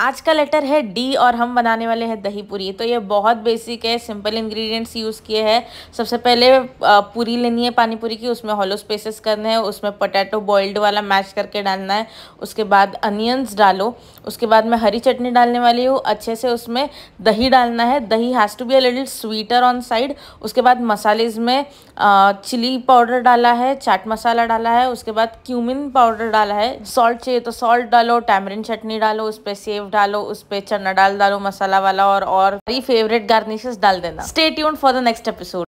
आज का लेटर है डी और हम बनाने वाले हैं दही पूरी तो ये बहुत बेसिक है सिंपल इंग्रेडिएंट्स यूज़ किए हैं सबसे पहले पूरी लेनी है पानी पूरी की उसमें हॉलो स्पेसेस करने हैं उसमें पोटैटो बॉइल्ड वाला मैश करके डालना है उसके बाद अनियंस डालो उसके बाद मैं हरी चटनी डालने वाली हूँ अच्छे से उसमें दही डालना है दही has to be a little sweeter on side उसके बाद मसाले इसमें चिली पाउडर डाला है चाट मसाला डाला है उसके बाद क्यूमिन पाउडर डाला है सॉल्ट चाहिए तो सॉल्ट डालो टैमरिन चटनी डालो उस पर सेव डालो उस पर चना डाल डालो मसाला वाला और और फेवरेट गार्निशेस डाल देना stay tune for the next episode